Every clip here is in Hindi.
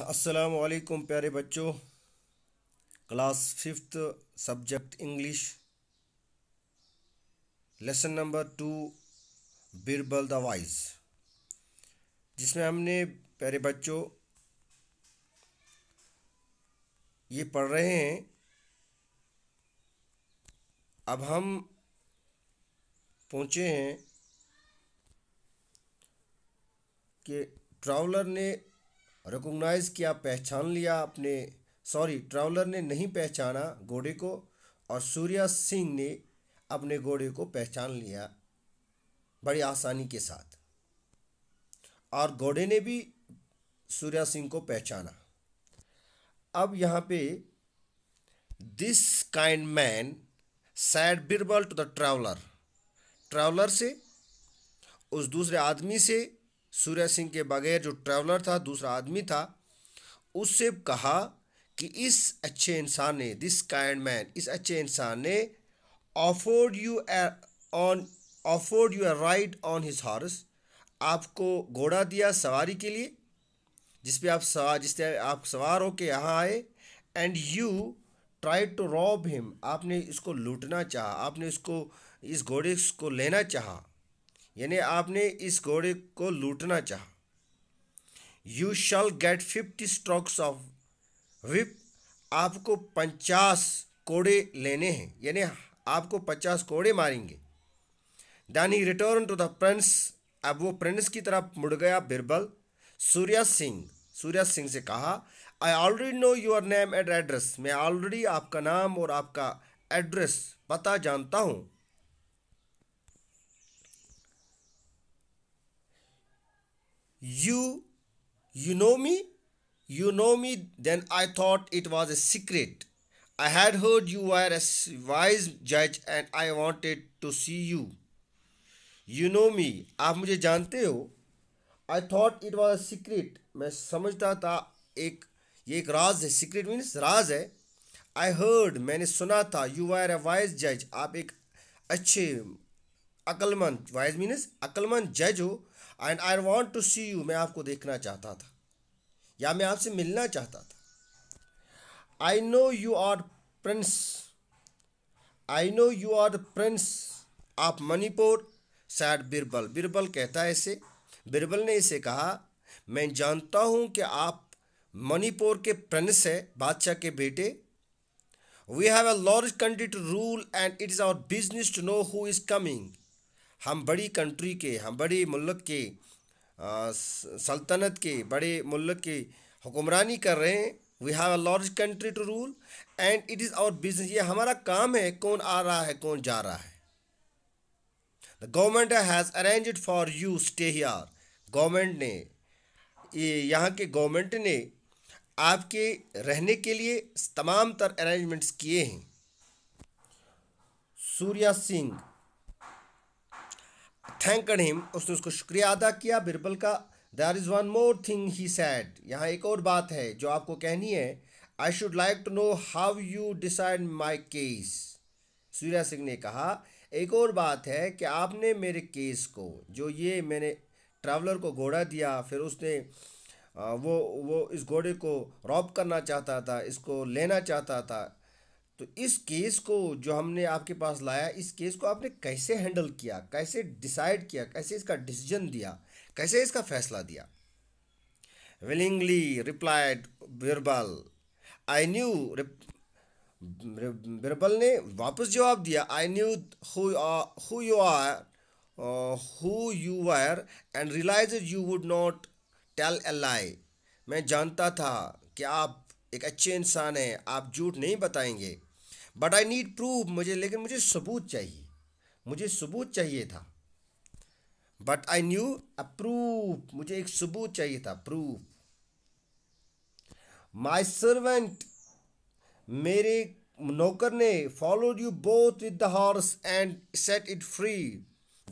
अस्सलाम वालेकुम प्यारे बच्चों class fifth subject English lesson number two Birbal the wise जिसमें हमने प्यारे बच्चों ये पढ़ रहे हैं अब हम पहुँचे हैं कि ट्रैवलर ने रिकोगनाइज किया पहचान लिया अपने सॉरी ट्रैवलर ने नहीं पहचाना घोड़े को और सूर्या सिंह ने अपने घोड़े को पहचान लिया बड़ी आसानी के साथ और घोड़े ने भी सूर्या सिंह को पहचाना अब यहाँ पे this kind man said Birbal to the traveller traveller से उस दूसरे आदमी से सूर्य सिंह के बगैर जो ट्रैवलर था दूसरा आदमी था उससे कहा कि इस अच्छे इंसान ने दिस काइंड मैन इस अच्छे इंसान ने offered you on offered you ride on his horse आपको घोड़ा दिया सवारी के लिए जिस पे आप सवार जिस पे आप सवार होके यहाँ आए and you try to rob him आपने इसको लूटना चाहा आपने इसको इस घोड़े को लेना चाहा यानी आपने इस घोड़े को लूटना चाह you shall get fifty strokes of whip आपको पचास कोड़े लेने हैं यानी आपको पचास कोड़े मारेंगे then he return to the prince अब वो प्रिंस की तरफ मुड़ गया बिरबल सूर्या सिंह सूर्या सिंह से कहा I already know your name and address मैं ऑलरेडी आपका नाम और आपका एड्रेस पता जानता हूँ You, you know me? You know me? Then I thought it was a secret. I had heard you were a wise judge and I wanted to see you. You know me. aap mujhe jante ho i thought it was a secret main samajhta tha ek ye ek raaz hai secret means raaz hai i heard maine suna tha you were a wise judge aap ek acche अक्लमंद वाइज मीन्स अक्लमंद जज हो and I want to see you मैं आपको देखना चाहता था या मैं आपसे मिलना चाहता था I know you are prince I know you are prince of Manipur said Birbal Birbal कहता है इसे बिरबल ने इसे कहा मैं जानता हूँ कि आप मणिपुर के प्रिंस है बादशाह के बेटे we have a large country to rule and it is our business to know who is coming हम बड़ी कंट्री के हम बड़े मुल्क के सल्तनत के बड़े मुल्क के हुक्मरानी कर रहे हैं we have a large country to rule and it is our business ये हमारा काम है कौन आ रहा है कौन जा रहा है the government has arrange for you stay here government ने ये यहाँ के गवर्नमेंट ने आपके रहने के लिए तमाम तर अरेंजमेंट्स किए हैं सूर्या सिंह थैंक हिम उसने उसको शुक्रिया अदा किया बिरबल का there is one more thing he said यहाँ एक और बात है जो आपको कहनी है I should like to know how you decide my case Surya Singh ने कहा एक और बात है कि आपने मेरे केस को जो ये मैंने ट्रैवलर को घोड़ा दिया फिर उसने वो वो इस घोड़े को रॉब करना चाहता था इसको लेना चाहता था तो इस केस को जो हमने आपके पास लाया इस केस को आपने कैसे हैंडल किया कैसे डिसाइड किया कैसे इसका डिसीजन दिया कैसे इसका फैसला दिया willingly replied Birbal I knew Birbal ने वापस जवाब दिया I knew who you are who you are and realise you would not tell a lie मैं जानता था कि आप एक अच्छे इंसान हैं आप झूठ नहीं बताएंगे बट आई नीड प्रूफ मुझे लेकिन मुझे सबूत चाहिए मुझे सबूत चाहिए था but I knew a proof मुझे एक सबूत चाहिए था प्रूफ माई सर्वेंट मेरे नौकर ने followed you both with the horse and set it free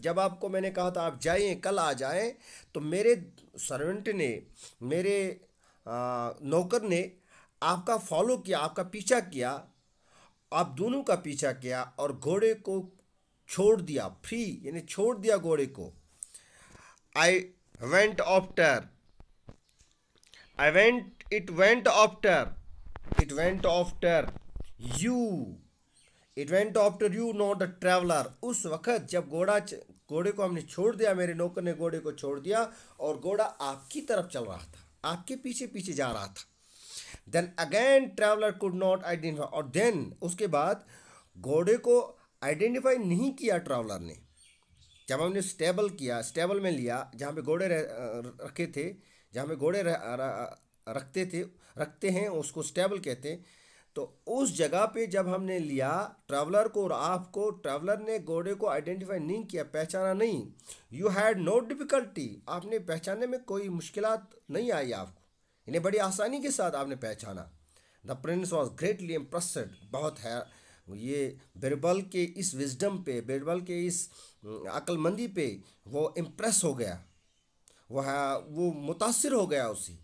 जब आपको मैंने कहा था आप जाइए कल आ जाएं तो मेरे सर्वेंट ने मेरे आ, नौकर ने आपका फॉलो किया आपका पीछा किया आप दोनों का पीछा किया और घोड़े को छोड़ दिया फ्री यानी छोड़ दिया घोड़े को I went after I went it went after it went after you it went after you not the traveller उस वक्त जब घोड़ा घोड़े को हमने छोड़ दिया मेरे नौकर ने घोड़े को छोड़ दिया और घोड़ा आपकी तरफ चल रहा था आपके पीछे पीछे जा रहा था then again traveller could not identify और देन उसके बाद घोड़े को आइडेंटिफाई नहीं किया ट्रैवलर ने जब हमने स्टेबल किया स्टेबल में लिया जहाँ पे घोड़े रखे थे जहाँ पे घोड़े रखते थे रखते हैं उसको स्टेबल कहते हैं तो उस जगह पे जब हमने लिया ट्रैवलर को और आपको ट्रैवलर ने घोड़े को आइडेंटिफाई नहीं किया पहचाना नहीं यू हैड नो डिफ़िकल्टी आपने पहचानने में कोई मुश्किल नहीं आई आपको इन्हें बड़ी आसानी के साथ आपने पहचाना the prince was greatly impressed बहुत है ये बिरबल के इस विजडम पे बिरबल के इस अक्लमंदी पे वो इम्प्रेस हो गया वह वो मुतासर हो गया उसी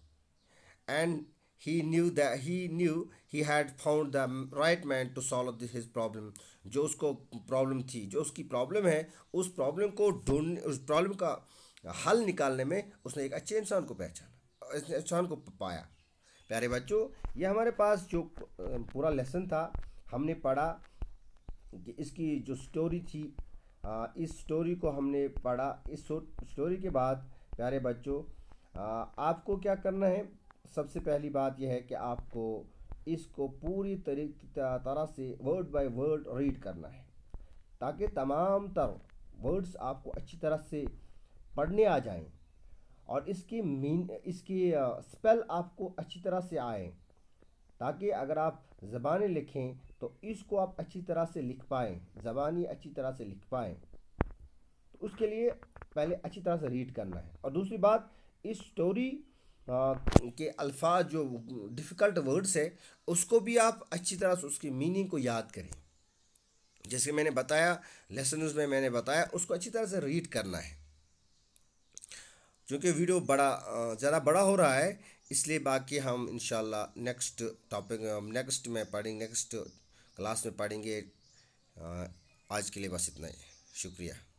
and he knew the he knew he had found the right man to solve this his problem जो उसको प्रॉब्लम थी जो उसकी प्रॉब्लम है उस प्रॉब्लम को ढूंढ उस प्रॉब्लम का हल निकालने में उसने एक अच्छे इंसान को पहचाना इंसान को पाया प्यारे बच्चों ये हमारे पास जो पूरा लेसन था हमने पढ़ा इसकी जो स्टोरी थी इस स्टोरी को हमने पढ़ा इस स्टोरी के बाद प्यारे बच्चों आपको क्या करना है सबसे पहली बात यह है कि आपको इसको पूरी तरह से वर्ड बाय वर्ड रीड करना है ताकि तमाम तर वर्ड्स आपको अच्छी तरह से पढ़ने आ जाएं और इसकी मीन इसकी स्पेल आपको अच्छी तरह से आए ताकि अगर आप ज़बानी लिखें तो इसको आप अच्छी तरह से लिख पाएँ ज़बानी अच्छी तरह से लिख पाएँ तो उसके लिए पहले अच्छी तरह से रीड करना है और दूसरी बात इस स्टोरी के अल्फाज जो डिफ़िकल्ट वर्ड्स है उसको भी आप अच्छी तरह से उसकी मीनिंग को याद करें जैसे मैंने बताया लेसन में मैंने बताया उसको अच्छी तरह से रीड करना है जो कि वीडियो बड़ा ज़्यादा बड़ा हो रहा है इसलिए बाकी हम इन नेक्स्ट टॉपिक नेक्स्ट में पढ़ेंगे नेक्स्ट क्लास में पढ़ेंगे आज के लिए बस इतना ही शुक्रिया